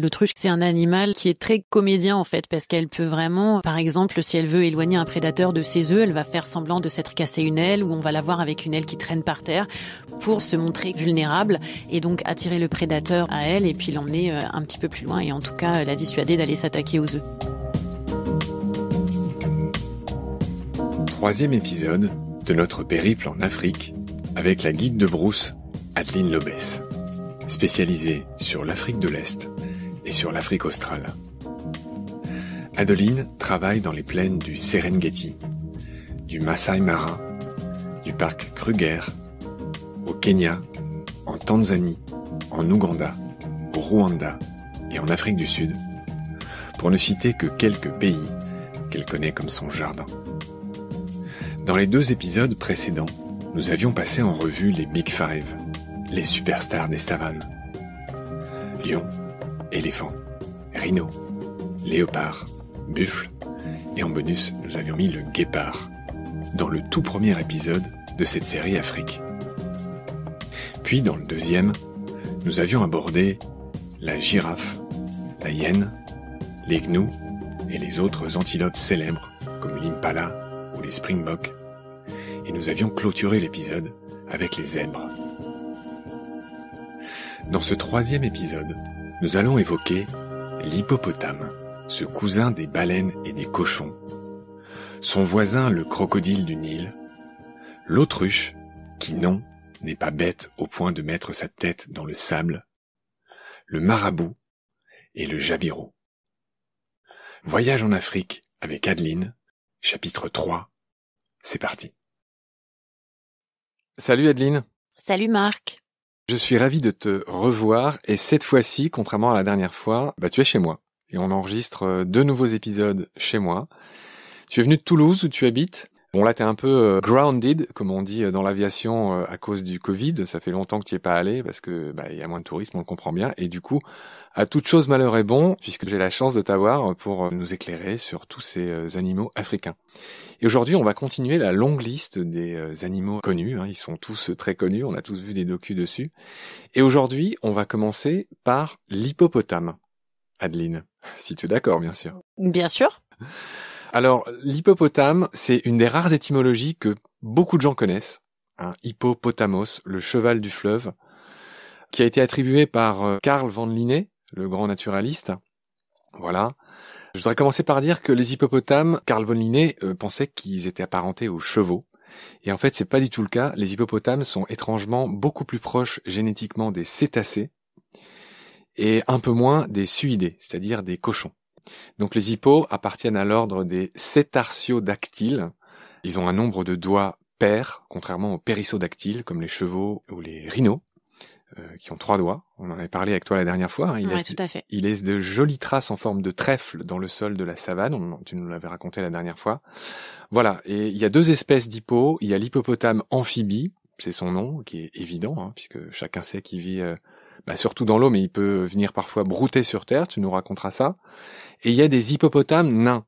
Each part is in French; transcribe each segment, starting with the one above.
L'autruche, c'est un animal qui est très comédien en fait, parce qu'elle peut vraiment, par exemple, si elle veut éloigner un prédateur de ses œufs, elle va faire semblant de s'être cassé une aile, ou on va la voir avec une aile qui traîne par terre, pour se montrer vulnérable et donc attirer le prédateur à elle et puis l'emmener euh, un petit peu plus loin et en tout cas euh, la dissuader d'aller s'attaquer aux œufs. Troisième épisode de notre périple en Afrique avec la guide de brousse Adeline Lobès, spécialisée sur l'Afrique de l'Est sur l'Afrique australe. Adeline travaille dans les plaines du Serengeti, du Maasai Marin, du parc Kruger, au Kenya, en Tanzanie, en Ouganda, au Rwanda et en Afrique du Sud, pour ne citer que quelques pays qu'elle connaît comme son jardin. Dans les deux épisodes précédents, nous avions passé en revue les Big Five, les superstars des savanes. Lyon, ...éléphant, rhino, léopard, buffle... et en bonus, nous avions mis le guépard, dans le tout premier épisode de cette série Afrique. Puis dans le deuxième, nous avions abordé la girafe, la hyène, les gnous et les autres antilopes célèbres comme l'impala ou les springboks. Et nous avions clôturé l'épisode avec les zèbres. Dans ce troisième épisode, nous allons évoquer l'hippopotame, ce cousin des baleines et des cochons, son voisin le crocodile du Nil, l'autruche, qui non, n'est pas bête au point de mettre sa tête dans le sable, le marabout et le jabiro. Voyage en Afrique avec Adeline, chapitre 3. C'est parti. Salut Adeline. Salut Marc. Je suis ravi de te revoir et cette fois-ci, contrairement à la dernière fois, bah, tu es chez moi et on enregistre euh, deux nouveaux épisodes chez moi. Tu es venu de Toulouse où tu habites Bon là, tu es un peu euh, grounded, comme on dit euh, dans l'aviation, euh, à cause du Covid. Ça fait longtemps que tu n'y es pas allé parce que bah, y a moins de tourisme, on le comprend bien. Et du coup, à toute chose malheur est bon, puisque j'ai la chance de t'avoir pour nous éclairer sur tous ces animaux africains. Et aujourd'hui, on va continuer la longue liste des animaux connus. Hein. Ils sont tous très connus, on a tous vu des docus dessus. Et aujourd'hui, on va commencer par l'hippopotame. Adeline, si tu es d'accord, bien sûr. Bien sûr. Alors, l'hippopotame, c'est une des rares étymologies que beaucoup de gens connaissent. Un hein, hippopotamos, le cheval du fleuve, qui a été attribué par Carl euh, von Linné, le grand naturaliste. Voilà. Je voudrais commencer par dire que les hippopotames, Carl von Linné euh, pensait qu'ils étaient apparentés aux chevaux. Et en fait, c'est pas du tout le cas. Les hippopotames sont étrangement beaucoup plus proches génétiquement des cétacés et un peu moins des suidés, c'est-à-dire des cochons. Donc les hippos appartiennent à l'ordre des cétartiodactyles. Ils ont un nombre de doigts pairs, contrairement aux périssodactyles comme les chevaux ou les rhinos. Euh, qui ont trois doigts. On en avait parlé avec toi la dernière fois. Hein. Il, tout à fait. il laisse de jolies traces en forme de trèfle dans le sol de la savane. tu nous l'avais raconté la dernière fois. Voilà. Et il y a deux espèces d'hippos. Il y a l'hippopotame amphibie, c'est son nom, qui est évident, hein, puisque chacun sait qu'il vit euh, bah surtout dans l'eau, mais il peut venir parfois brouter sur terre, tu nous raconteras ça. Et il y a des hippopotames nains.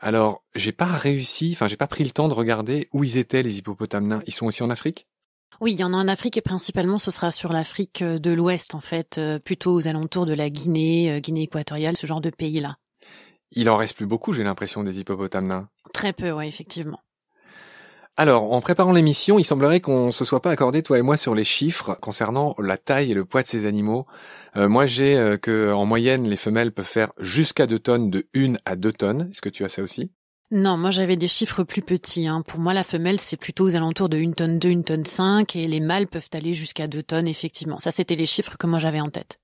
Alors, j'ai pas réussi, enfin, j'ai pas pris le temps de regarder où ils étaient, les hippopotames nains. Ils sont aussi en Afrique? Oui, il y en a en Afrique et principalement ce sera sur l'Afrique euh, de l'Ouest en fait, euh, plutôt aux alentours de la Guinée, euh, Guinée équatoriale, ce genre de pays-là. Il en reste plus beaucoup, j'ai l'impression, des hippopotames nains. Très peu, oui, effectivement. Alors, en préparant l'émission, il semblerait qu'on ne se soit pas accordé, toi et moi, sur les chiffres concernant la taille et le poids de ces animaux. Euh, moi, j'ai euh, que, en moyenne, les femelles peuvent faire jusqu'à 2 tonnes, de 1 à 2 tonnes. Est-ce que tu as ça aussi non, moi j'avais des chiffres plus petits. Hein. Pour moi, la femelle, c'est plutôt aux alentours de 1 tonne 2, 1 tonne 5, et les mâles peuvent aller jusqu'à 2 tonnes, effectivement. Ça, c'était les chiffres que moi j'avais en tête.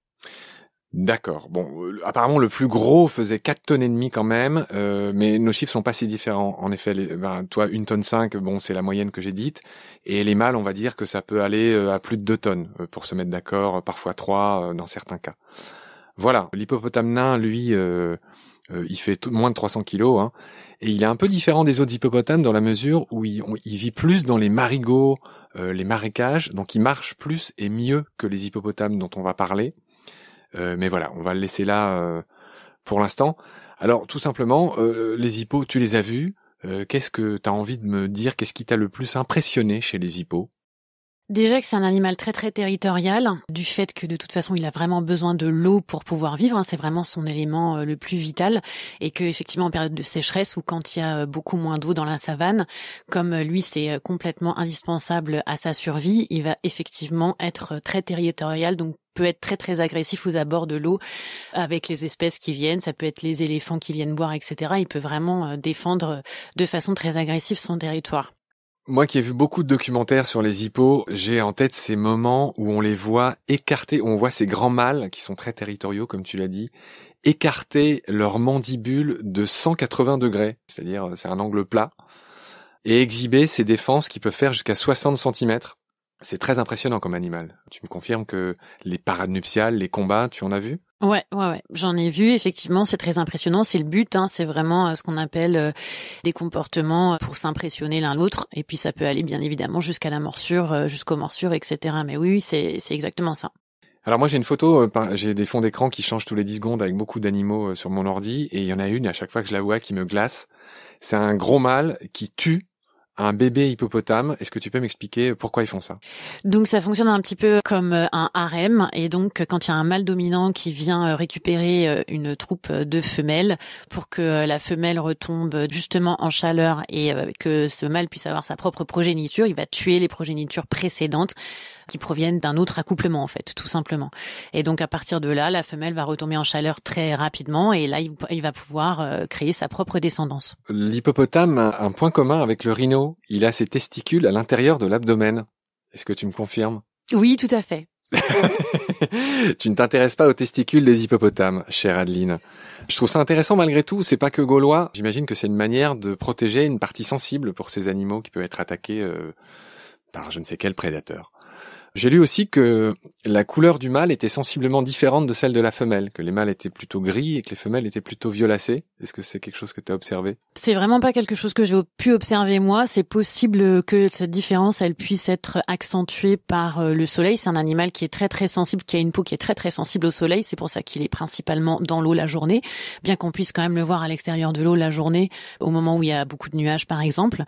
D'accord. Bon, euh, apparemment le plus gros faisait 4 tonnes et demie quand même, euh, mais nos chiffres sont pas si différents. En effet, ben, toi une tonne 5, bon c'est la moyenne que j'ai dite, et les mâles on va dire que ça peut aller euh, à plus de 2 tonnes pour se mettre d'accord, parfois 3 dans certains cas. Voilà, l'hippopotame nain lui, il fait moins de 300 kilos, hein. et il est un peu différent des autres hippopotames dans la mesure où il, il vit plus dans les marigots, les marécages, donc il marche plus et mieux que les hippopotames dont on va parler. Euh, mais voilà, on va le laisser là euh, pour l'instant. Alors tout simplement, euh, les hippos, tu les as vus. Qu'est-ce que tu as envie de me dire Qu'est-ce qui t'a le plus impressionné chez les hippos Déjà que c'est un animal très très territorial, du fait que de toute façon il a vraiment besoin de l'eau pour pouvoir vivre, hein, c'est vraiment son élément euh, le plus vital, et que effectivement en période de sécheresse ou quand il y a euh, beaucoup moins d'eau dans la savane, comme euh, lui c'est complètement indispensable à sa survie, il va effectivement être très territorial, donc peut être très très agressif aux abords de l'eau avec les espèces qui viennent, ça peut être les éléphants qui viennent boire, etc. Il peut vraiment défendre de façon très agressive son territoire. Moi qui ai vu beaucoup de documentaires sur les hippos, j'ai en tête ces moments où on les voit écarter, où on voit ces grands mâles, qui sont très territoriaux comme tu l'as dit, écarter leur mandibule de 180 degrés, c'est-à-dire euh, c'est un angle plat, et exhiber ces défenses qui peuvent faire jusqu'à 60 cm. C'est très impressionnant comme animal. Tu me confirmes que les parades nuptiales, les combats, tu en as vu Ouais, ouais, ouais. j'en ai vu. Effectivement, c'est très impressionnant. C'est le but. Hein. C'est vraiment euh, ce qu'on appelle euh, des comportements euh, pour s'impressionner l'un l'autre. Et puis ça peut aller bien évidemment jusqu'à la morsure, jusqu'aux morsures, etc. Mais oui, c'est c'est exactement ça. Alors moi j'ai une photo, j'ai des fonds d'écran qui changent tous les 10 secondes avec beaucoup d'animaux sur mon ordi et il y en a une à chaque fois que je la vois qui me glace. C'est un gros mâle qui tue un bébé hippopotame. Est-ce que tu peux m'expliquer pourquoi ils font ça Donc ça fonctionne un petit peu comme euh, un harem et donc euh, quand il y a un mâle dominant qui vient euh, récupérer une troupe de femelles pour que la femelle retombe justement en chaleur et que ce mâle puisse avoir sa propre progéniture, il va tuer les progénitures précédentes qui proviennent d'un autre accouplement en fait, tout simplement. Et donc à partir de là, la femelle va retomber en chaleur très rapidement et là il, va pouvoir euh, créer sa propre descendance. L'hippopotame a un point commun avec le rhino, il a ses testicules à l'intérieur de l'abdomen. Est-ce que tu me confirmes Oui, tout à fait. tu ne t'intéresses pas aux testicules des hippopotames, chère Adeline. Je trouve ça intéressant malgré tout, c'est pas que gaulois. J'imagine que c'est une manière de protéger une partie sensible pour ces animaux qui peut être attaqués euh, par je ne sais quel prédateur. J'ai lu aussi que la couleur du mâle était sensiblement différente de celle de la femelle, que les mâles étaient plutôt gris et que les femelles étaient plutôt violacées. Est-ce que c'est quelque chose que tu as observé C'est vraiment pas quelque chose que j'ai pu observer moi. C'est possible que cette différence, elle puisse être accentuée par euh, le soleil. C'est un animal qui est très très sensible, qui a une peau qui est très très sensible au soleil. C'est pour ça qu'il est principalement dans l'eau la journée, bien qu'on puisse quand même le voir à l'extérieur de l'eau la journée, au moment où il y a beaucoup de nuages par exemple.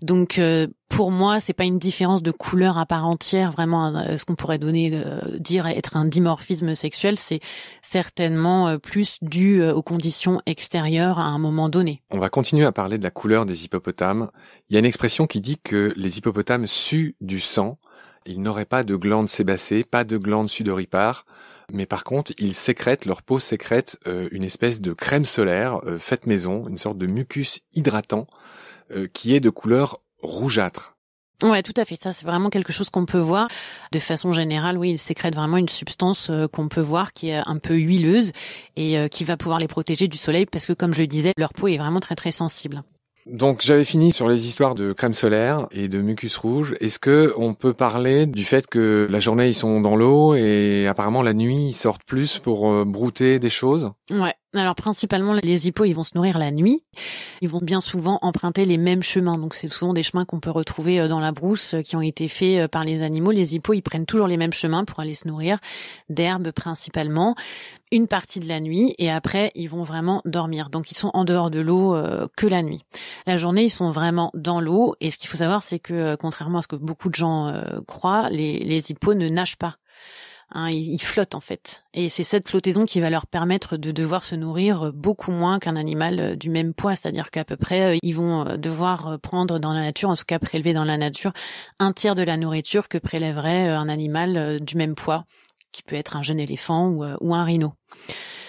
Donc euh, pour moi, c'est pas une différence de couleur à part entière, vraiment hein, euh, ce qu'on pourrait donner euh, dire être un dimorphisme sexuel, c'est certainement euh, plus dû aux conditions extérieures à un moment donné. On va continuer à parler de la couleur des hippopotames. Il y a une expression qui dit que les hippopotames suent du sang. Ils n'auraient pas de glandes sébacées, pas de glandes sudoripares mais par contre, ils sécrètent, leur peau sécrète une espèce de crème solaire faite maison, une sorte de mucus hydratant qui est de couleur rougeâtre. Ouais, tout à fait. Ça, c'est vraiment quelque chose qu'on peut voir. De façon générale, oui, ils sécrètent vraiment une substance euh, qu'on peut voir qui est un peu huileuse et euh, qui va pouvoir les protéger du soleil parce que, comme je le disais, leur peau est vraiment très très sensible. Donc, j'avais fini sur les histoires de crème solaire et de mucus rouge. Est-ce que on peut parler du fait que la journée ils sont dans l'eau et apparemment la nuit ils sortent plus pour euh, brouter des choses Ouais, alors principalement les hippos, ils vont se nourrir la nuit. Ils vont bien souvent emprunter les mêmes chemins. Donc c'est souvent des chemins qu'on peut retrouver euh, dans la brousse euh, qui ont été faits euh, par les animaux. Les hippos, ils prennent toujours les mêmes chemins pour aller se nourrir d'herbe principalement une partie de la nuit et après ils vont vraiment dormir. Donc ils sont en dehors de l'eau que la nuit. La journée, ils sont vraiment dans l'eau et ce qu'il faut savoir c'est que contrairement à ce que beaucoup de gens croient, les, les hippos ne nagent pas. Hein, ils, flottent en fait. Et c'est cette flottaison qui va leur permettre de devoir se nourrir beaucoup moins qu'un animal euh, du même poids. C'est-à-dire qu'à peu près, euh, ils vont euh, devoir prendre dans la nature, en tout cas prélever dans la nature, un tiers de la nourriture que prélèverait un animal du même poids, qui peut être un jeune éléphant ou, ou un rhino.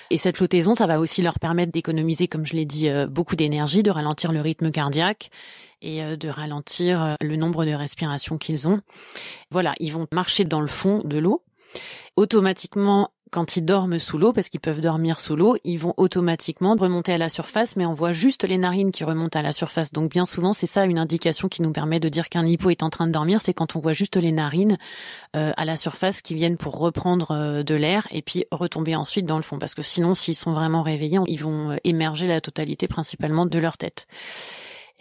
Et cette flottaison, ça va aussi leur permettre d'économiser, comme je l'ai dit, beaucoup d'énergie, de ralentir le rythme cardiaque et de ralentir le nombre de respirations qu'ils ont. Voilà, ils vont marcher dans le fond de l'eau, automatiquement quand ils dorment sous l'eau, parce qu'ils peuvent dormir sous l'eau, ils vont automatiquement remonter à la surface, mais on voit juste les narines qui remontent à la surface. Donc bien souvent, c'est ça une indication qui nous permet de dire qu'un hippo est en train de dormir, c'est quand on voit juste les narines euh, à la surface qui viennent pour reprendre euh, de l'air et puis retomber ensuite dans le fond, parce que sinon, s'ils sont vraiment réveillés, ils vont euh, émerger la totalité principalement de leur tête.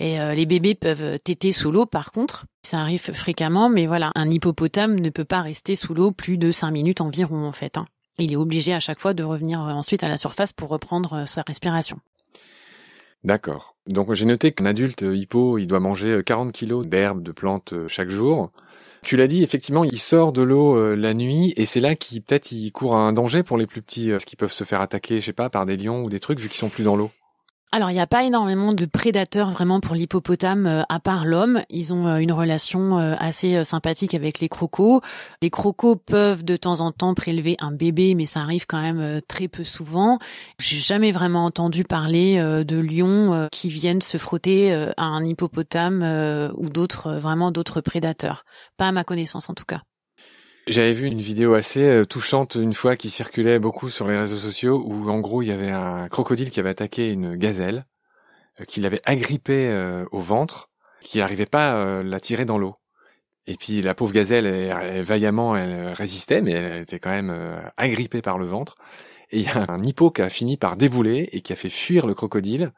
Et euh, les bébés peuvent téter sous l'eau par contre. Ça arrive fréquemment, mais voilà, un hippopotame ne peut pas rester sous l'eau plus de 5 minutes environ en fait. Hein. Il est obligé à chaque fois de revenir euh, ensuite à la surface pour reprendre euh, sa respiration. D'accord. Donc j'ai noté qu'un adulte hippo, il doit manger 40 kilos d'herbes, de plantes chaque jour. Tu l'as dit, effectivement, il sort de l'eau la nuit et c'est là qu'il peut-être il court un danger pour les plus petits, parce qu'ils peuvent se faire attaquer, je sais pas, par des lions ou des trucs vu qu'ils sont plus dans l'eau alors, il n'y a pas énormément de prédateurs vraiment pour l'hippopotame, euh, à part l'homme. Ils ont euh, une relation euh, assez sympathique avec les crocos. Les crocos peuvent de temps en temps prélever un bébé, mais ça arrive quand même très peu souvent. J'ai jamais vraiment entendu parler de lions qui viennent se frotter à un hippopotame ou d'autres, vraiment d'autres prédateurs. Pas à ma connaissance en tout cas. J'avais vu une vidéo assez euh, touchante une fois qui circulait beaucoup sur les réseaux sociaux où en gros il y avait un crocodile qui avait attaqué une gazelle, euh, qui l'avait agrippée euh, au ventre, qui n'arrivait pas à la tirer dans l'eau. Et puis la pauvre gazelle, vaillamment, elle résistait, mais elle était quand même agrippée par le ventre. Et il y a un hippo qui a fini par débouler et qui a fait fuir le crocodile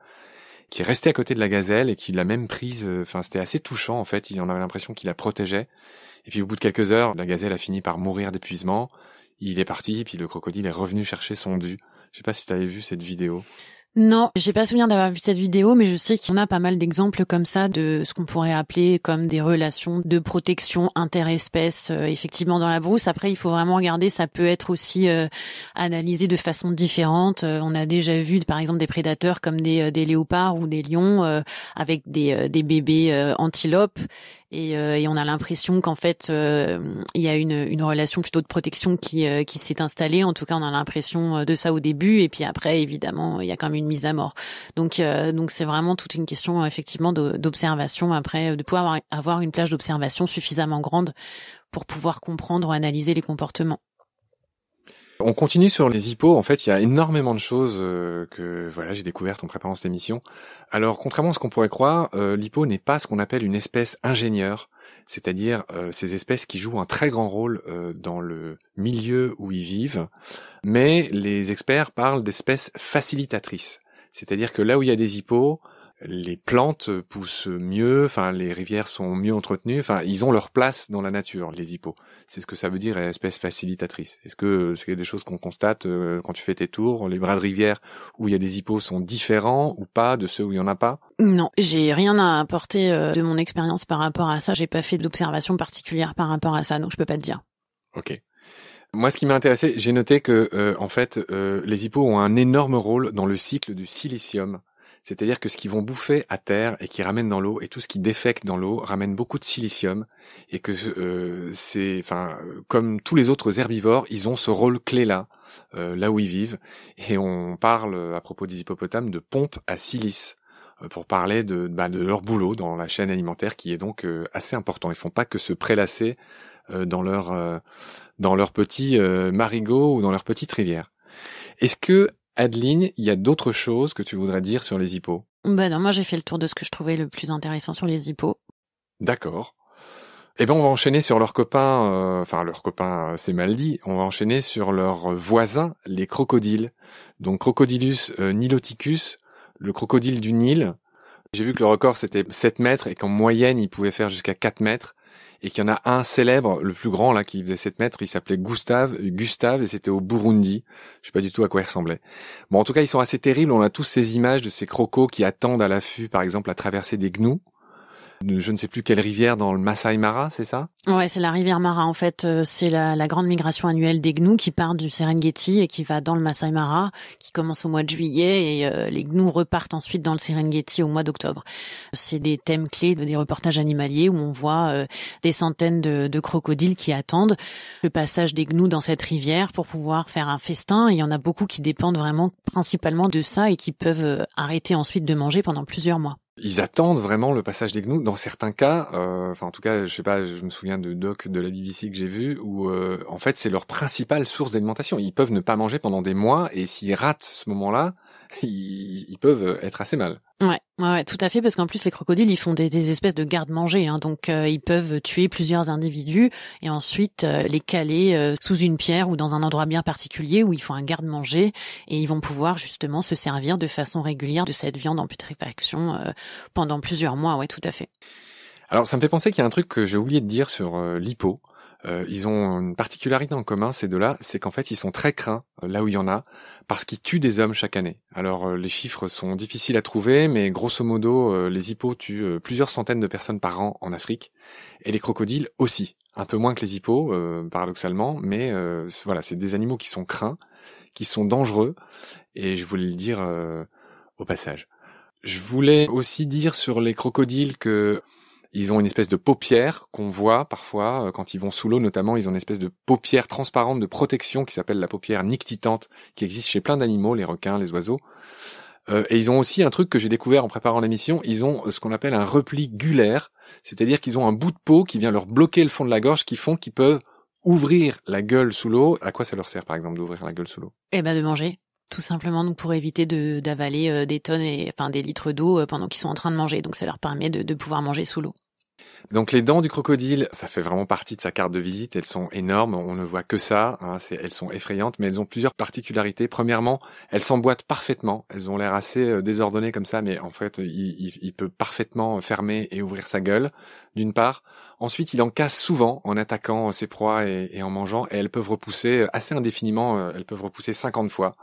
qui restait à côté de la gazelle et qui l'a même prise. Euh, enfin, c'était assez touchant en fait. il en avait l'impression qu'il la protégeait. Et puis au bout de quelques heures, la gazelle a fini par mourir d'épuisement. Il est parti, puis le crocodile est revenu chercher son dû. Je sais pas si tu avais vu cette vidéo. Non, j'ai pas souvenir d'avoir vu cette vidéo, mais je sais qu'il y en a pas mal d'exemples comme ça de ce qu'on pourrait appeler comme des relations de protection interespèces, euh, effectivement dans la brousse. Après, il faut vraiment regarder, ça peut être aussi euh, analysé de façon différente. Euh, on a déjà vu, par exemple, des prédateurs comme des, des léopards ou des lions avec des, des bébés antilopes euh, et, on a l'impression qu'en fait euh, il y a une, relation plutôt de protection qui, euh, qui s'est installée. En tout cas, on a l'impression de ça au début et puis après, évidemment, il y a quand même une mise à mort. Donc donc c'est vraiment toute une question effectivement d'observation après de pouvoir avoir une plage d'observation suffisamment grande pour pouvoir comprendre, ou analyser les comportements. On continue sur les hippos. En fait, il y a énormément de choses euh, que voilà j'ai découvertes en préparant cette émission. Alors, contrairement à ce qu'on pourrait croire, euh, l'hippo n'est pas ce qu'on appelle une espèce ingénieure, c'est-à-dire euh, ces espèces qui jouent un très grand rôle dans le milieu où ils vivent. Mais les experts parlent d'espèces facilitatrices, c'est-à-dire que là où il y a des hippos, les plantes poussent mieux, enfin les rivières sont mieux entretenues, enfin ils ont leur place dans la nature, les hippos. C'est ce que ça veut dire espèce facilitatrice. Est-ce que c'est des choses qu'on constate euh, quand tu fais tes tours Les bras de rivière où il y a des hippos sont différents ou pas de ceux où il y en a pas Non, j'ai rien à apporter euh, de mon expérience par rapport à ça. J'ai pas fait d'observation particulière par rapport à ça, donc je peux pas te dire. Ok. Moi, ce qui m'a intéressé, j'ai noté que euh, en fait, les hippos ont un énorme rôle dans le cycle du silicium c'est-à-dire que ce qu'ils vont bouffer à terre et qui ramènent dans l'eau et tout ce qui défecte dans l'eau ramène beaucoup de silicium et que euh, c'est, enfin, comme tous les autres herbivores, ils ont ce rôle clé là, euh, là où ils vivent. Et on parle euh, à propos des hippopotames de pompe à silice pour parler de, bah, de leur boulot dans la chaîne alimentaire qui est donc assez important. Ils font pas que se prélasser dans leur dans leur petit marigot ou dans leur petite rivière. Est-ce que Adeline, il y a d'autres choses que tu voudrais dire sur les hippos Ben non, moi j'ai fait le tour de ce que je trouvais le plus intéressant sur les hippos. D'accord. Eh ben on va enchaîner sur leurs copains, euh, enfin leurs copains, euh, c'est mal dit, on va enchaîner sur leurs voisins, les crocodiles. Donc Crocodilus euh, niloticus, le crocodile du Nil. J'ai vu que le record c'était 7 mètres et qu'en moyenne il pouvait faire jusqu'à 4 mètres et qu'il y en a un célèbre, le plus grand là, qui faisait 7 mètres, il s'appelait Gustave, Gustave, et c'était au Burundi. Je sais pas du tout à quoi il ressemblait. Bon, en tout cas, ils sont assez terribles. On a tous ces images de ces crocos qui attendent à l'affût, par exemple, à traverser des gnous je ne sais plus quelle rivière dans le Masai Mara, c'est ça Ouais, c'est la rivière Mara en fait. Euh, c'est la, grande migration annuelle des gnous qui part du Serengeti et qui va dans le Masai Mara, qui commence au mois de juillet et euh, les gnous repartent ensuite dans le Serengeti au mois d'octobre. C'est des thèmes clés des reportages animaliers où on voit euh, des centaines de, crocodiles qui attendent le passage des gnous dans cette rivière pour pouvoir faire un festin. il y en a beaucoup qui dépendent vraiment principalement de ça et qui peuvent arrêter ensuite de manger pendant plusieurs mois ils attendent vraiment le passage des gnous. Dans certains cas, euh, enfin en tout cas, je sais pas, je me souviens de doc de la BBC que j'ai vu où euh, en fait c'est leur principale source d'alimentation. Ils peuvent ne pas manger pendant des mois et s'ils ratent ce moment-là, ils, peuvent être assez mal. Ouais, ouais, tout à fait, parce qu'en plus les crocodiles, ils font des, espèces de garde-manger, hein. donc euh, ils peuvent tuer plusieurs individus et ensuite euh, les caler euh, sous une pierre ou dans un endroit bien particulier où ils font un garde-manger et ils vont pouvoir justement se servir de façon régulière de cette viande en putréfaction pendant plusieurs mois. Ouais, tout à fait. Alors ça me fait penser qu'il y a un truc que j'ai oublié de dire sur l'hypo. Euh, ils ont une particularité en commun, ces deux-là, c'est qu'en fait, ils sont très craints, euh, là où il y en a, parce qu'ils tuent des hommes chaque année. Alors, euh, les chiffres sont difficiles à trouver, mais grosso modo, les hippos tuent plusieurs centaines de personnes par an en Afrique, et les crocodiles aussi. Un peu moins que les hippos, paradoxalement, mais voilà, c'est des animaux qui sont craints, qui sont dangereux, et je voulais le dire au passage. Je voulais aussi dire sur les crocodiles que ils ont une espèce de paupière qu'on voit parfois euh, quand ils vont sous l'eau notamment, ils ont une espèce de paupière transparente de protection qui s'appelle la paupière nictitante qui existe chez plein d'animaux, les requins, les oiseaux. Euh, et ils ont aussi un truc que j'ai découvert en préparant l'émission, ils ont euh, ce qu'on appelle un repli gulaire, c'est-à-dire qu'ils ont un bout de peau qui vient leur bloquer le fond de la gorge, qui font qu'ils peuvent ouvrir la gueule sous l'eau. À quoi ça leur sert par exemple d'ouvrir la gueule sous l'eau Eh ben de manger tout simplement donc pour éviter de d'avaler des tonnes et enfin des litres d'eau pendant qu'ils sont en train de manger donc ça leur permet de, de pouvoir manger sous l'eau donc les dents du crocodile, ça fait vraiment partie de sa carte de visite. Elles sont énormes, on ne voit que ça. Hein. elles sont effrayantes, mais elles ont plusieurs particularités. Premièrement, elles s'emboîtent parfaitement. Elles ont l'air assez euh, désordonnées comme ça, mais en fait, euh, il, peut parfaitement euh, fermer et ouvrir sa gueule, d'une part. Ensuite, il en casse souvent en attaquant ses proies et, en mangeant. Et elles peuvent repousser assez indéfiniment. Elles peuvent repousser 50 fois.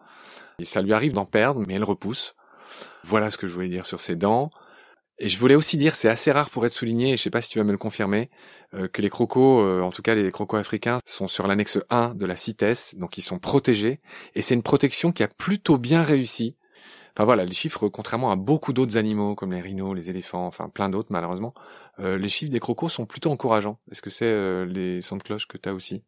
Et ça lui arrive d'en perdre, mais elles repoussent. Voilà ce que je voulais dire sur ses dents. Et je voulais aussi dire, c'est assez rare pour être souligné, et je sais pas si tu vas me le confirmer, euh, que les crocos, euh, en tout cas les crocos africains, sont sur l'annexe 1 de la CITES, donc ils sont protégés, et c'est une protection qui a plutôt bien réussi. Enfin voilà, les chiffres, contrairement à beaucoup d'autres animaux, comme les rhinos, les éléphants, enfin plein d'autres malheureusement, euh, les chiffres des crocos sont plutôt encourageants. Est-ce que c'est les sons de cloche que tu as aussi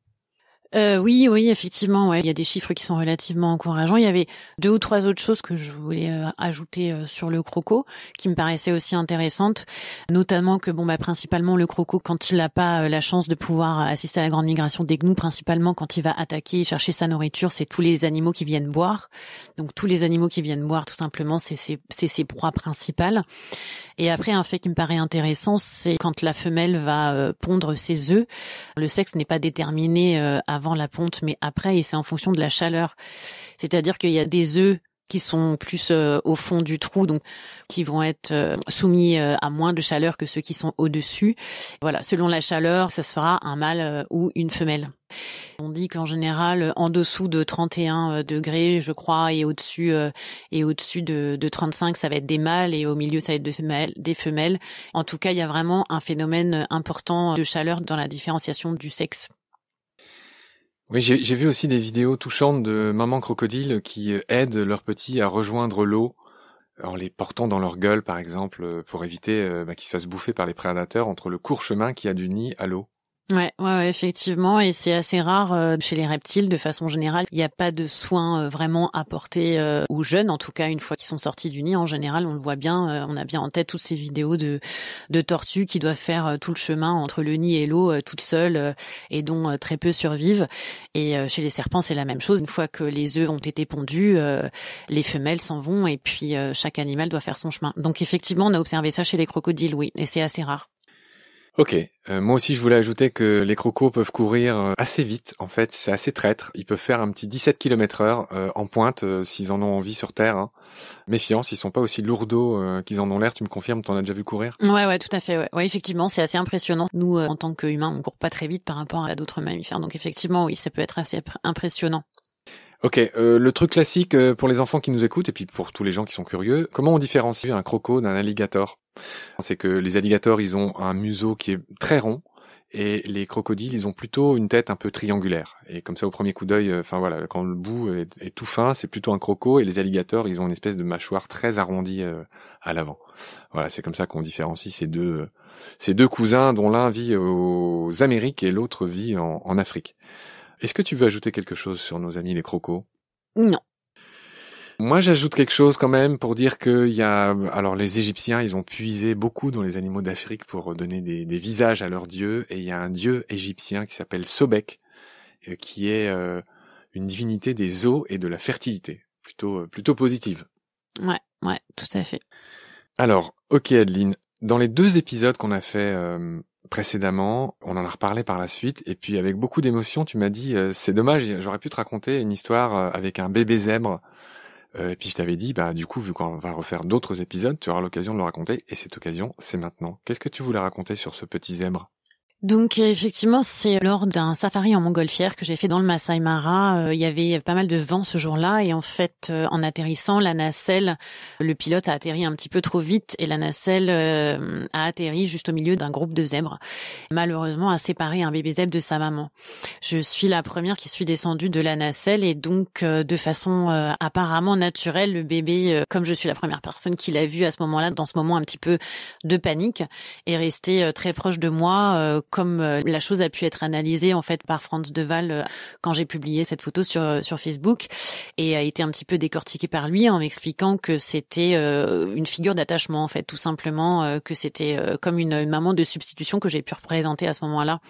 euh, oui, oui, effectivement, ouais. il y a des chiffres qui sont relativement encourageants. Il y avait deux ou trois autres choses que je voulais euh, ajouter euh, sur le croco, qui me paraissaient aussi intéressantes, notamment que bon bah principalement le croco quand il n'a pas euh, la chance de pouvoir assister à la grande migration des gnous, principalement quand il va attaquer et chercher sa nourriture, c'est tous les animaux qui viennent boire. Donc tous les animaux qui viennent boire, tout simplement, c'est ses proies principales. Et après, un fait qui me paraît intéressant, c'est quand la femelle va pondre ses œufs, le sexe n'est pas déterminé avant avant la ponte, mais après, et c'est en fonction de la chaleur. C'est-à-dire qu'il y a des œufs qui sont plus euh, au fond du trou, donc qui vont être euh, soumis euh, à moins de chaleur que ceux qui sont au-dessus. Voilà, selon la chaleur, ça sera un mâle ou une femelle. On dit qu'en général, en dessous de 31 degrés, je crois, et au-dessus et au-dessus de, de, 35, ça va être des mâles, et au milieu, ça va être des femelles, des femelles. En tout cas, il y a vraiment un phénomène important de chaleur dans la différenciation du sexe. Oui, j'ai vu aussi des vidéos touchantes de mamans crocodiles qui euh, aident leurs petits à rejoindre l'eau euh, en les portant dans leur gueule, par exemple, euh, pour éviter bah, qu'ils se fassent bouffer par les prédateurs entre le court chemin qui a du nid à l'eau. Ouais, ouais, effectivement, et c'est assez rare euh, chez les reptiles de façon générale. Il n'y a pas de soins euh, vraiment apportés euh, aux jeunes, en tout cas une fois qu'ils sont sortis du nid. En général, on le voit bien, on a bien en tête toutes ces vidéos de de tortues qui doivent faire tout le chemin entre le nid et l'eau toutes seules et dont très peu survivent. Et chez les serpents, c'est la même chose. Une fois que les œufs ont été pondus, les femelles s'en vont et puis chaque animal doit faire son chemin. Donc effectivement, on a observé ça chez les crocodiles, oui, et c'est assez rare. Ok, euh, moi aussi je voulais ajouter que les crocos peuvent courir euh, assez vite, en fait c'est assez traître, ils peuvent faire un petit 17 km heure euh, en pointe s'ils en ont envie sur Terre. Hein. Méfiance, ils sont pas aussi lourdeaux qu'ils en ont l'air, tu me confirmes, t'en as déjà vu courir Ouais ouais tout à fait, ouais, effectivement c'est assez impressionnant. Nous en tant qu'humains on court pas très vite par rapport à d'autres mammifères, donc effectivement oui ça peut être assez impressionnant. Ok, euh, le truc classique euh, pour les enfants qui nous écoutent et puis pour tous les gens qui sont curieux, comment on différencie un croco d'un alligator C'est que les alligators, ils ont un museau qui est très rond et les crocodiles, ils ont plutôt une tête un peu triangulaire. Et comme ça, au premier coup d'œil, euh, enfin voilà, quand le bout est, tout fin, c'est plutôt un croco et les alligators, ils ont une espèce de mâchoire très arrondie à l'avant. Voilà, c'est comme ça qu'on différencie ces deux ces deux cousins dont l'un vit aux Amériques et l'autre vit en Afrique. Est-ce que tu veux ajouter quelque chose sur nos amis les crocos Non. Moi, j'ajoute quelque chose quand même pour dire qu'il y a, alors les Égyptiens, ils ont puisé beaucoup dans les animaux d'Afrique pour donner des, visages à leurs dieux, et il y a un dieu égyptien qui s'appelle Sobek, euh, qui est euh, une divinité des eaux et de la fertilité, plutôt euh, plutôt positive. Ouais, ouais, tout à fait. Alors, ok Adeline, dans les deux épisodes qu'on a fait précédemment, on en a reparlé par la suite, et puis avec beaucoup d'émotion, tu m'as dit, euh, c'est dommage, j'aurais pu te raconter une histoire euh, avec un bébé zèbre. Euh, et puis je t'avais dit, bah du coup, vu qu'on va refaire d'autres épisodes, tu auras l'occasion de le raconter, et cette occasion, c'est maintenant. Qu'est-ce que tu voulais raconter sur ce petit zèbre donc effectivement, c'est lors d'un safari en montgolfière que j'ai fait dans le Masai Mara. Euh, il y avait pas mal de vent ce jour-là et en fait, euh, en atterrissant, la nacelle, le pilote a atterri un petit peu trop vite et la nacelle euh, a atterri juste au milieu d'un groupe de zèbres. Malheureusement, a séparé un bébé zèbre de sa maman. Je suis la première qui suis descendue de la nacelle et donc de façon apparemment naturelle, le bébé, comme je suis la première personne qui l'a vu à ce moment-là, dans ce moment un petit peu de panique, est resté très proche de moi comme euh, la chose a pu être analysée en fait par Franz Deval euh, quand j'ai publié cette photo sur euh, sur Facebook et a été un petit peu décortiquée par lui en m'expliquant que c'était une figure d'attachement en fait tout simplement que c'était comme une, maman de substitution que j'ai pu représenter à ce moment-là.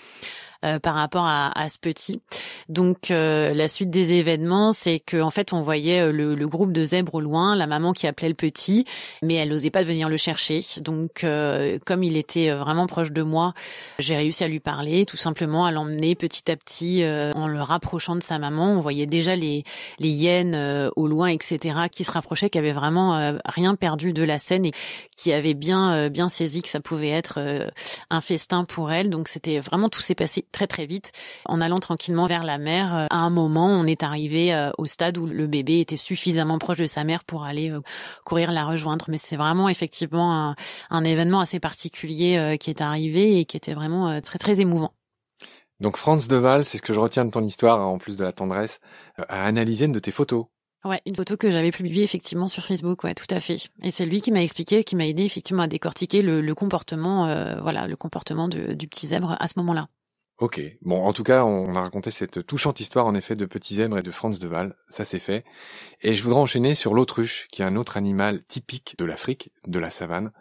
Euh, par rapport à, ce petit. Donc euh, la suite des événements, c'est que en fait on voyait euh, le, groupe de zèbres au loin, la maman qui appelait le petit, mais elle n'osait pas venir le chercher. Donc comme il était vraiment proche de moi, j'ai réussi à lui parler, tout simplement à l'emmener petit à petit en le rapprochant de sa maman. On voyait déjà les, les hyènes au loin, etc., qui se rapprochaient, qui avaient vraiment rien perdu de la scène et qui avaient bien bien saisi que ça pouvait être un festin pour elle. Donc c'était vraiment tout s'est passé très très vite. En allant tranquillement vers la mer, euh, à un moment, on est arrivé euh, au stade où le bébé était suffisamment proche de sa mère pour aller euh, courir la rejoindre. Mais c'est vraiment effectivement un, événement assez particulier qui est arrivé et qui était vraiment très très émouvant. Donc France Deval, c'est ce que je retiens de ton histoire, en plus de la tendresse, à analyser une de tes photos. Ouais, une photo que j'avais publiée effectivement sur Facebook, ouais, tout à fait. Et c'est lui qui m'a expliqué, qui m'a aidé effectivement à décortiquer le, comportement, voilà, le comportement du petit zèbre à ce moment-là. Ok, bon, en tout cas, on a raconté cette touchante histoire en effet de petits Zèbre et de Franz de Val, ça c'est fait. Et je voudrais enchaîner sur l'autruche, qui est un autre animal typique de l'Afrique, de la savane.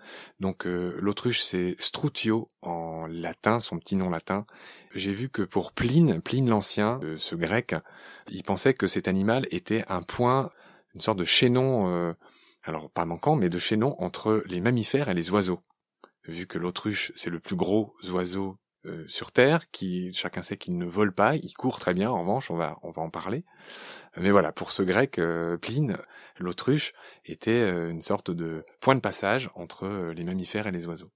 Donc euh, l'autruche c'est strutio en latin, son petit nom latin. J'ai vu que pour Pline, Pline l'Ancien, euh, ce grec, il pensait que cet animal était un point, une sorte de chaînon, euh, alors pas manquant, mais de chaînon entre les mammifères et les oiseaux vu que l'autruche c'est le plus gros oiseau euh, sur Terre, qui chacun sait qu'il ne vole pas, il court très bien. En revanche, on va on va en parler. Mais voilà, pour ce grec euh, Pline, l'autruche était euh, une sorte de point de passage entre les mammifères et les oiseaux.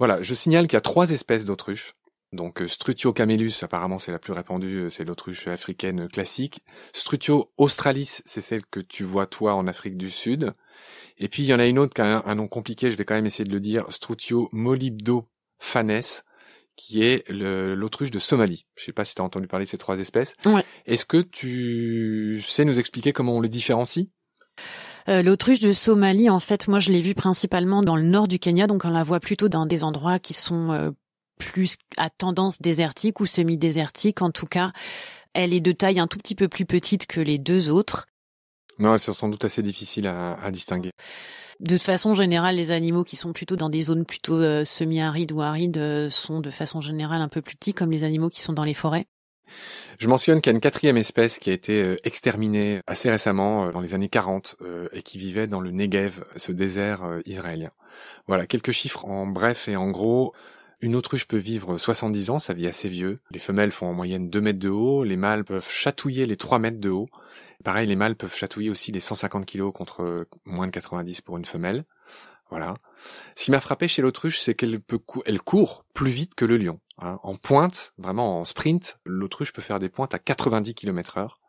Voilà, je signale qu'il y a trois espèces d'autruches. Donc Struthio camelus, apparemment c'est la plus répandue, c'est l'autruche africaine classique. Strutio australis, c'est celle que tu vois toi en Afrique du Sud. Et puis il y en a une autre qui a un, nom compliqué, je vais quand même essayer de le dire, Strutio molybdo qui est l'autruche de Somalie. Je sais pas si tu as entendu parler de ces trois espèces. Est-ce que tu sais nous expliquer comment on les différencie euh, L'autruche de Somalie, en fait, moi je l'ai vue principalement dans le nord du Kenya, donc on la voit plutôt dans des endroits qui sont euh, plus à tendance désertique ou semi-désertique. En tout cas, elle est de taille un tout petit peu plus petite que les deux autres. Non, c'est sans doute assez difficile à, distinguer. De façon générale, les animaux qui sont plutôt dans des zones plutôt euh, semi-arides ou arides euh, sont de façon générale un peu plus petits, comme les animaux qui sont dans les forêts. Je mentionne qu'il y a une quatrième espèce qui a été euh, exterminée assez récemment, dans les années 40, et qui vivait dans le Negev, ce désert israélien. Voilà, quelques chiffres en bref et en gros. Une autruche peut vivre 70 ans, sa vie assez vieux. Les femelles font en moyenne 2 mètres de haut, les mâles peuvent chatouiller les 3 mètres de haut. Pareil, les mâles peuvent chatouiller aussi les 150 kg contre euh, moins de 90 pour une femelle. Voilà. Ce qui m'a frappé chez l'autruche, c'est qu'elle peut elle court plus vite que le lion. Hein. En pointe, vraiment en sprint, l'autruche peut faire des pointes à 90 km heure.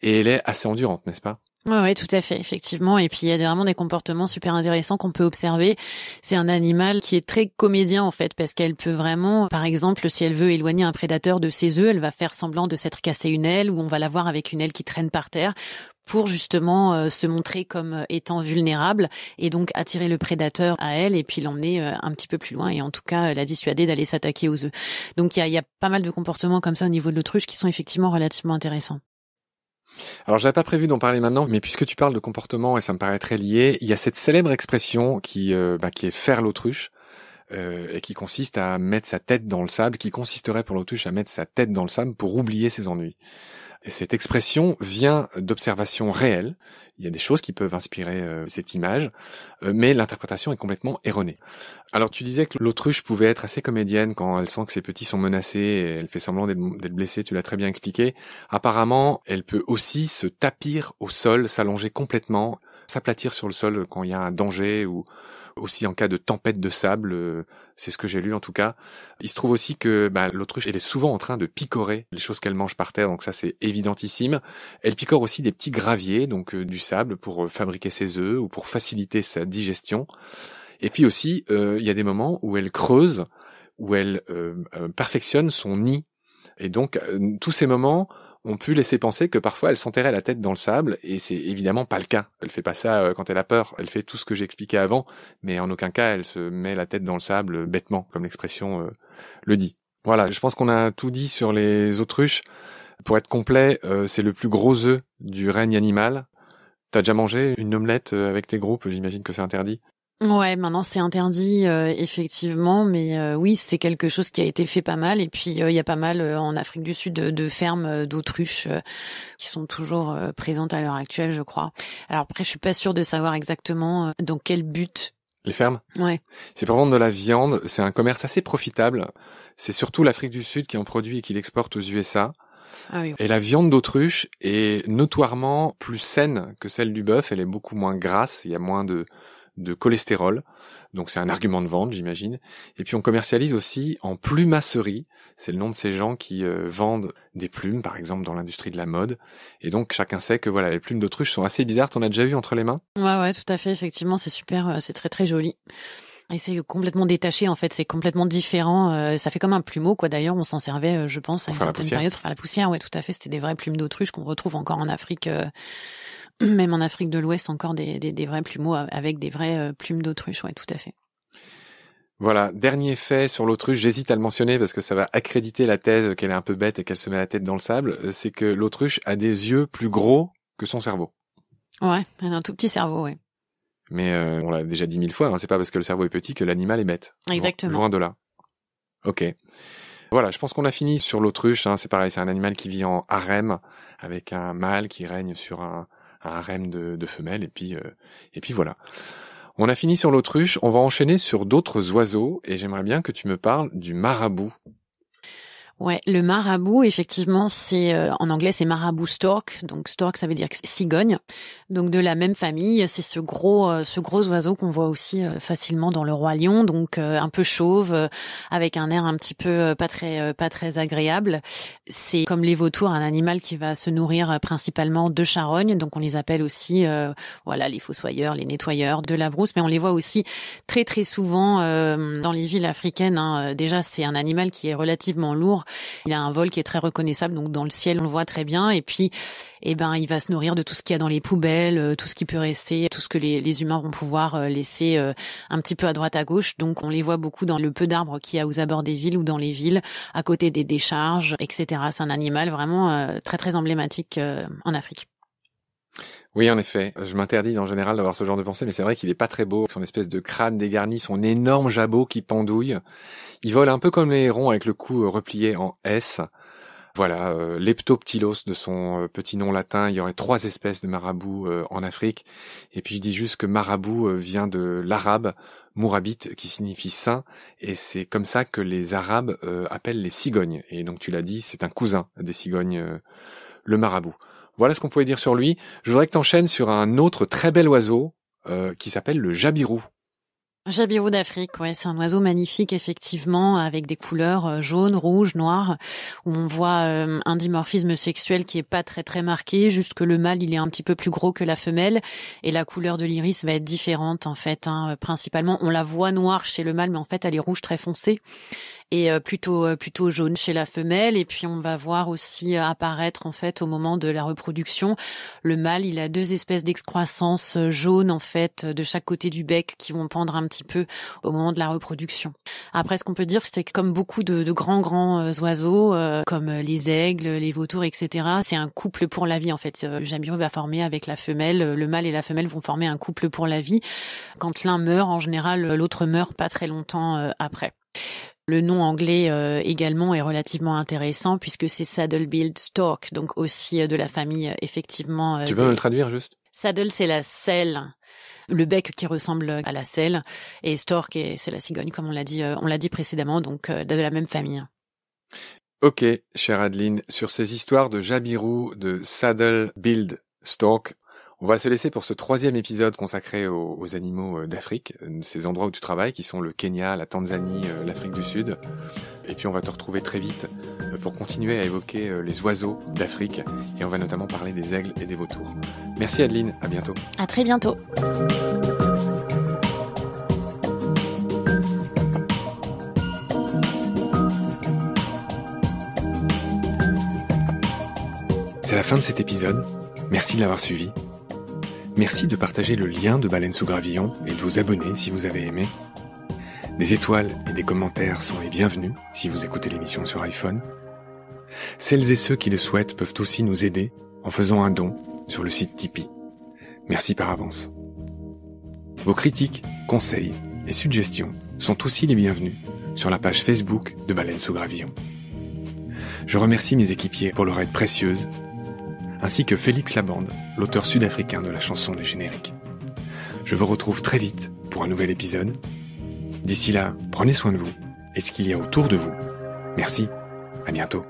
Et elle est assez endurante, n'est-ce pas oui, ouais, tout à fait, effectivement. Et puis il y a vraiment des comportements super intéressants qu'on peut observer. C'est un animal qui est très comédien en fait, parce qu'elle peut vraiment, par exemple, si elle veut éloigner un prédateur de ses œufs, elle va faire semblant de s'être cassé une aile ou on va la voir avec une aile qui traîne par terre pour justement euh, se montrer comme euh, étant vulnérable et donc attirer le prédateur à elle et puis l'emmener euh, un petit peu plus loin et en tout cas la dissuader d'aller s'attaquer aux œufs. Donc il y a pas mal de comportements comme ça au niveau de l'autruche qui sont effectivement relativement intéressants. Alors, j'avais pas prévu d'en parler maintenant, mais puisque tu parles de comportement et ça me paraît très lié, il y a cette célèbre expression qui, euh, bah, est faire l'autruche. Euh, et qui consiste à mettre sa tête dans le sable, qui consisterait pour l'autruche à mettre sa tête dans le sable pour oublier ses ennuis cette expression vient d'observations réelles. Il y a des choses qui peuvent inspirer euh, cette image, euh, mais l'interprétation est complètement erronée. Alors tu disais que l'autruche pouvait être assez comédienne quand elle sent que ses petits sont menacés elle fait semblant d'être blessée, tu l'as très bien expliqué. Apparemment, elle peut aussi se tapir au sol, s'allonger complètement s'aplatir sur le sol quand il y a un danger ou aussi en cas de tempête de sable, euh, c'est ce que j'ai lu en tout cas. Il se trouve aussi que bah, l'autruche, elle est souvent en train de picorer les choses qu'elle mange par terre, donc ça c'est évidentissime. Elle picore aussi des petits graviers, donc euh, du sable, pour euh, fabriquer ses œufs ou pour faciliter sa digestion. Et puis aussi, il y a des moments où elle creuse, où elle perfectionne son nid. Et donc, tous ces moments ont pu laisser penser que parfois elle s'enterrait la tête dans le sable, et c'est évidemment pas le cas. Elle fait pas ça euh, quand elle a peur, elle fait tout ce que j'ai expliqué avant, mais en aucun cas elle se met la tête dans le sable euh, bêtement, comme l'expression euh, le dit. Voilà, je pense qu'on a tout dit sur les autruches. Pour être complet, c'est le plus gros œuf du règne animal. T'as déjà mangé une omelette avec tes groupes J'imagine que c'est interdit. Ouais, maintenant c'est interdit euh, effectivement, mais euh, oui, c'est quelque chose qui a été fait pas mal. Et puis euh, il y a pas mal en Afrique du Sud de, fermes d'autruches qui sont toujours présentes à l'heure actuelle, je crois. Alors après, je suis pas sûre de savoir exactement dans quel but les fermes Ouais. C'est pour vendre de la viande, c'est un commerce assez profitable. C'est surtout l'Afrique du Sud qui en produit et qui l'exporte aux USA. Ah oui. Et la viande d'autruche est notoirement plus saine que celle du bœuf, elle est beaucoup moins grasse, il y a moins de de cholestérol. Donc c'est un argument de vente, j'imagine. Et puis on commercialise aussi en plumasserie. C'est le nom de ces gens qui euh, vendent des plumes, par exemple, dans l'industrie de la mode. Et donc chacun sait que voilà, les plumes d'autruche sont assez bizarres. T'en as déjà vu entre les mains Ouais, ouais, tout à fait. Effectivement, c'est super. Euh, c'est très très joli. Et c'est complètement détaché en fait, c'est complètement différent. Euh, ça fait comme un plumeau quoi. D'ailleurs, on s'en servait, je pense, à une certaine période pour faire la poussière. Ouais, tout à fait. C'était des vraies plumes d'autruche qu'on retrouve encore en Afrique. même en Afrique de l'Ouest, encore des, vrais plumeaux avec des vraies euh, plumes d'autruche, Oui, tout à fait. Voilà, dernier fait sur l'autruche, j'hésite à le mentionner parce que ça va accréditer la thèse qu'elle est un peu bête et qu'elle se met la tête dans le sable, euh, c'est que l'autruche a des yeux plus gros que son cerveau. Ouais, elle a un tout petit cerveau, ouais. Mais euh, on l'a déjà dit mille fois, hein, c'est pas parce que le cerveau est petit que l'animal est bête. Exactement. Loin de là. Ok. Voilà, je pense qu'on a fini sur l'autruche. Hein, c'est pareil, c'est un animal qui vit en harem avec un mâle qui règne sur un, un harem de, de femelles, et puis, euh, et puis voilà. On a fini sur l'autruche, on va enchaîner sur d'autres oiseaux, et j'aimerais bien que tu me parles du marabout Ouais, le marabout, effectivement, c'est euh, en anglais c'est marabout stork, donc stork ça veut dire cigogne, donc de la même famille, c'est ce gros, euh, ce gros oiseau qu'on voit aussi euh, facilement dans le roi lion, donc un peu chauve, avec un air un petit peu pas très, pas très agréable. C'est comme les vautours, un animal qui va se nourrir principalement de charognes, donc on les appelle aussi, voilà, les fossoyeurs, les nettoyeurs de la brousse, mais on les voit aussi très très souvent dans les villes africaines. Hein. Déjà, c'est un animal qui est relativement lourd il a un vol qui est très reconnaissable, donc dans le ciel on le voit très bien. Et puis, eh ben, il va se nourrir de tout ce qu'il y a dans les poubelles, euh, tout ce qui peut rester, tout ce que les, les humains vont pouvoir euh, laisser euh, un petit peu à droite à gauche. Donc on les voit beaucoup dans le peu d'arbres qu'il y a aux abords des villes ou dans les villes, à côté des décharges, etc. C'est un animal vraiment très très emblématique en Afrique. Oui, en effet. Je m'interdis en général d'avoir ce genre de pensée, mais c'est vrai qu'il est pas très beau. Son espèce de crâne dégarni, son énorme jabot qui pendouille. Il vole un peu comme les hérons avec le cou euh, replié en S. Voilà, euh, de son euh, petit nom latin. Il y aurait trois espèces de marabouts euh, en Afrique. Et puis je dis juste que marabout vient de l'arabe mourabit qui signifie saint. Et c'est comme ça que les Arabes appellent les cigognes. Et donc tu l'as dit, c'est un cousin des cigognes, le marabout. Voilà ce qu'on pouvait dire sur lui. Je voudrais que tu sur un autre très bel oiseau euh, qui s'appelle le jabirou. Jabirou d'Afrique, ouais, c'est un oiseau magnifique effectivement, avec des couleurs euh, jaune, rouge, noir, où on voit euh, un dimorphisme sexuel qui est pas très très marqué, juste que le mâle il est un petit peu plus gros que la femelle et la couleur de l'iris va être différente en fait. Hein. Principalement, on la voit noire chez le mâle, mais en fait elle est rouge très foncée et euh, plutôt euh, plutôt jaune chez la femelle. Et puis on va voir aussi euh, apparaître en fait au moment de la reproduction le mâle. Il a deux espèces d'excroissances jaunes, en fait de chaque côté du bec qui vont pendre un petit peu au moment de la reproduction. Après, ce qu'on peut dire, c'est que comme beaucoup de, grands grands oiseaux comme les aigles, les vautours, etc. C'est un couple pour la vie en fait. Jamiro va former avec la femelle, le mâle et la femelle vont former un couple pour la vie. Quand l'un meurt, en général, l'autre meurt pas très longtemps après. Le nom anglais euh, également est relativement intéressant puisque c'est saddle build stork, donc aussi euh, de la famille euh, effectivement. tu peux me le traduire juste Saddle, c'est la selle, le bec qui ressemble à la selle, et stork, c'est la cigogne comme on l'a dit, on l'a dit précédemment, donc de la même famille. Ok, chère Adeline, sur ces histoires de Jabiru, de Saddle Build Stork, on va se laisser pour ce troisième épisode consacré aux, animaux euh, d'Afrique, euh, ces endroits où tu travailles, qui sont le Kenya, la Tanzanie, euh, l'Afrique du Sud. Et puis on va te retrouver très vite pour continuer à évoquer les oiseaux d'Afrique, et on va notamment parler des aigles et des vautours. Merci Adeline, à bientôt. À très bientôt. C'est la fin de cet épisode. Merci de l'avoir suivi. Merci de partager le lien de Baleine sous Gravillon et de vous abonner si vous avez aimé. Des étoiles et des commentaires sont les bienvenus si vous écoutez l'émission sur iPhone. Celles et ceux qui le souhaitent peuvent aussi nous aider en faisant un don sur le site Tipeee. Merci par avance. Vos critiques, conseils et suggestions sont aussi les bienvenus sur la page Facebook de Baleine sous Gravillon. Je remercie mes équipiers pour leur aide précieuse ainsi que Félix Labande, l'auteur sud-africain de la chanson des générique. Je vous retrouve très vite pour un nouvel épisode. D'ici là, prenez soin de vous et ce qu'il y a autour de vous. Merci, à bientôt.